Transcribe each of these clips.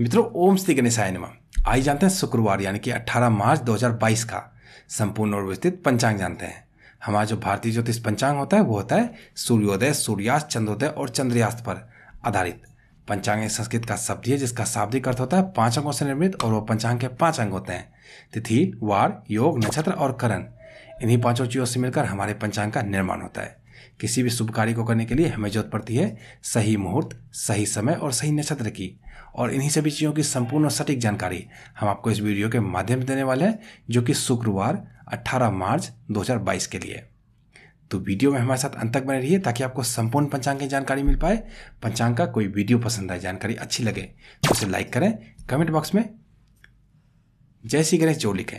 मित्रों ओम श्री गणेशाय नमः आई जानते हैं शुक्रवार यानी कि 18 मार्च 2022 का संपूर्ण और विस्तृत पंचांग जानते हैं हमारा जो भारतीय ज्योतिष पंचांग होता है वो होता है सूर्योदय सूर्यास्त चंद्रोदय और चंद्रयास्त पर आधारित पंचांग एक संस्कृत का शब्द है जिसका शाब्दिक अर्थ होता है पांच अंगों से निर्मित और वो पंचांग के पांच अंग होते हैं तिथि वार योग नक्षत्र और करण इन्हीं पांचों चीजों से मिलकर हमारे पंचांग का निर्माण होता है किसी भी शुभ कार्य को करने के लिए हमें जरूरत पड़ती है सही मुहूर्त सही समय और सही नक्षत्र की और इन्हीं सभी चीज़ों की संपूर्ण और सटीक जानकारी हम आपको इस वीडियो के माध्यम से देने वाले हैं जो कि शुक्रवार 18 मार्च 2022 के लिए तो वीडियो में हमारे साथ अंत तक बने रहिए ताकि आपको संपूर्ण पंचांग की जानकारी मिल पाए पंचांग का कोई वीडियो पसंद आए जानकारी अच्छी लगे तो उसे लाइक करें कमेंट बॉक्स में जय श्री गणेश जो लिखें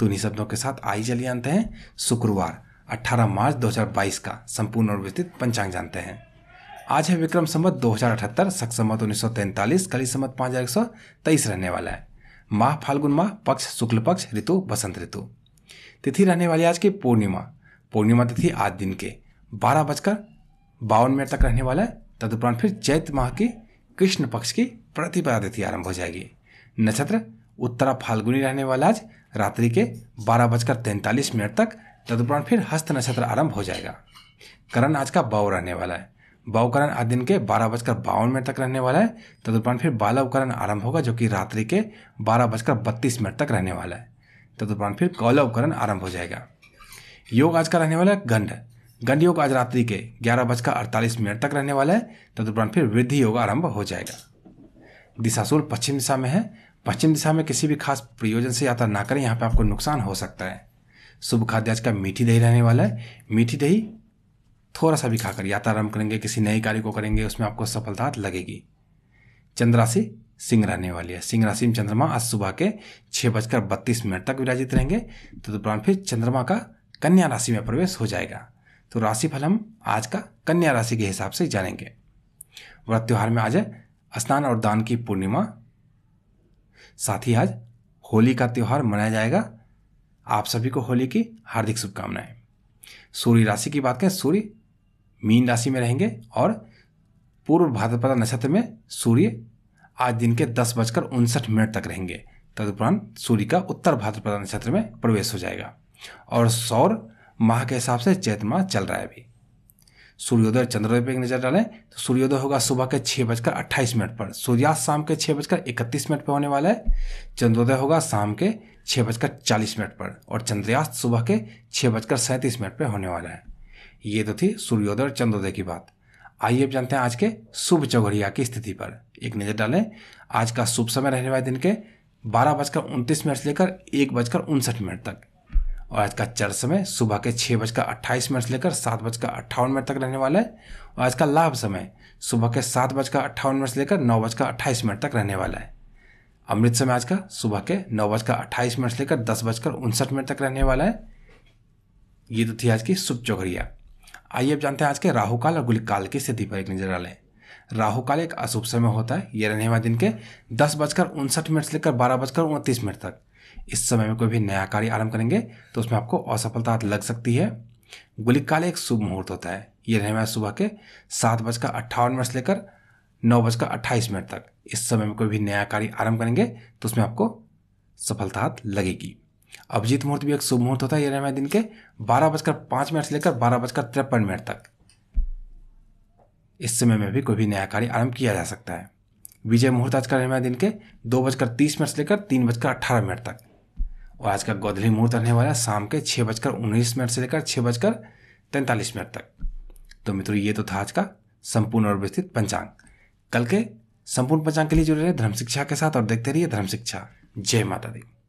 तो इन्हीं शब्दों के साथ आई चलिए अंत हैं शुक्रवार 18 मार्च 2022 का संपूर्ण और विस्तृत पंचांग जानते हैं आज है विक्रम संबत दो हजार अठहत्तर सख संवत उन्नीस सौ तैंतालीस कली संबत पाँच हजार एक सौ तेईस रहने वाला है माह फाल्गुन माह पक्ष शुक्ल पक्ष ऋतु बसंत ऋतु तिथि रहने वाली आज की पूर्णिमा पूर्णिमा तिथि आज दिन के बारह बजकर बावन मिनट तक रहने वाला है तदुपरांत फिर चैत माह की कृष्ण पक्ष की प्रतिपदा तिथि आरंभ हो जाएगी नक्षत्र उत्तरा फाल्गुनी रहने वाला आज रात्रि के बारह बजकर तैंतालीस मिनट तक तदुपरांत फिर हस्त नक्षत्र आरंभ हो जाएगा करण आज का बाव रहने वाला है बावकरण आज दिन के बारह बजकर बावन मिनट तक रहने वाला है तदुपरांत फिर बालवकरण आरंभ होगा जो कि रात्रि के बारह बजकर बत्तीस मिनट तक रहने वाला है तदुपरांत फिर कौलवकरण आरंभ हो जाएगा योग आज का रहने वाला है गंड गंड योग आज रात्रि के ग्यारह बजकर अड़तालीस मिनट तक रहने वाला है तदुपरांत फिर वृद्धि योग आरंभ हो जाएगा दिशासूल पश्चिम दिशा में है पश्चिम दिशा में किसी भी खास प्रयोजन से यात्रा ना करें यहाँ पर आपको नुकसान हो सकता है शुभ खाद्य आज का मीठी दही रहने वाला है मीठी दही थोड़ा सा भी खाकर यात्रा आरम्भ करेंगे किसी नए कार्य को करेंगे उसमें आपको सफलता लगेगी चंद्र राशि सिंह रहने वाली है सिंह राशि में चंद्रमा आज सुबह के छः बजकर बत्तीस मिनट तक विराजित रहेंगे तो दोपहर फिर चंद्रमा का कन्या राशि में प्रवेश हो जाएगा तो राशिफल हम आज का कन्या राशि के हिसाब से जानेंगे व्रत त्यौहार में आज स्नान और दान की पूर्णिमा साथ ही आज होली का त्यौहार मनाया जाएगा आप सभी को होली की हार्दिक शुभकामनाएं सूर्य राशि की बात करें सूर्य मीन राशि में रहेंगे और पूर्व भाद्रपदा नक्षत्र में सूर्य आज दिन के दस बजकर उनसठ मिनट तक रहेंगे तदुपरांत सूर्य का उत्तर भाद्रपदा नक्षत्र में प्रवेश हो जाएगा और सौर माह के हिसाब से चैत माह चल रहा है अभी सूर्योदय चंद्रोदय पर एक नजर डालें तो सूर्योदय होगा सुबह के छः बजकर अट्ठाईस मिनट पर सूर्यास्त शाम के छः बजकर इकतीस मिनट पर होने वाला है चंद्रोदय होगा शाम के छः बजकर चालीस मिनट पर और चंद्रयास्त सुबह के छः बजकर सैंतीस मिनट पर होने वाला है ये तो थी सूर्योदय और चंद्रोदय की बात आइए अब जानते हैं आज के शुभ चौघड़िया की स्थिति पर एक नज़र डालें आज का शुभ समय रहने वाले दिन के बारह बजकर उनतीस मिनट से लेकर एक बजकर उनसठ मिनट तक और आज का चल समय सुबह के छः बजकर अट्ठाईस मिनट से लेकर सात बजकर अट्ठावन मिनट तक रहने वाला है और आज का लाभ समय सुबह के सात बजकर अट्ठावन मिनट से लेकर नौ बजकर अट्ठाईस मिनट तक रहने वाला है अमृत समय आज का सुबह के नौ बजकर अट्ठाईस मिनट से लेकर दस बजकर उनसठ मिनट तक रहने वाला है ये तो थी आज की शुभ चौघरिया आइए अब जानते हैं आज के राहुकाल और गुलिकाल की स्थिति पर एक नजर डालें राहुकाल एक अशुभ समय होता है ये रहने वाले दिन के दस बजकर उनसठ मिनट से लेकर बारह बजकर उनतीस मिनट तक इस समय में कोई भी नया कार्य आरंभ करेंगे तो उसमें आपको असफलता लग सकती है गुलिक काल एक शुभ मुहूर्त होता है ये रहना है सुबह के सात बजकर अट्ठावन मिनट से लेकर नौ बजकर अट्ठाईस मिनट तक इस समय में कोई भी नया कार्य आरंभ करेंगे तो उसमें आपको सफलता लगेगी अभिजीत मुहूर्त भी एक शुभ मुहूर्त होता है यह रहना दिन के बारह बजकर पांच मिनट से लेकर बारह बजकर तिरपन मिनट तक इस समय में भी कोई भी नया कार्य आरंभ किया जा सकता है विजय मुहूर्त आज का रहना दिन के दो बजकर तीस मिनट से लेकर तीन बजकर अट्ठारह मिनट तक और आज का गोधली मुहूर्त रहने वाला शाम के छः बजकर उन्नीस मिनट से लेकर छः बजकर तैंतालीस मिनट तक तो मित्रों ये तो था आज का संपूर्ण और विस्तृत पंचांग कल के संपूर्ण पंचांग के लिए जुड़े रहे धर्म शिक्षा के साथ और देखते रहिए धर्म शिक्षा जय माता दी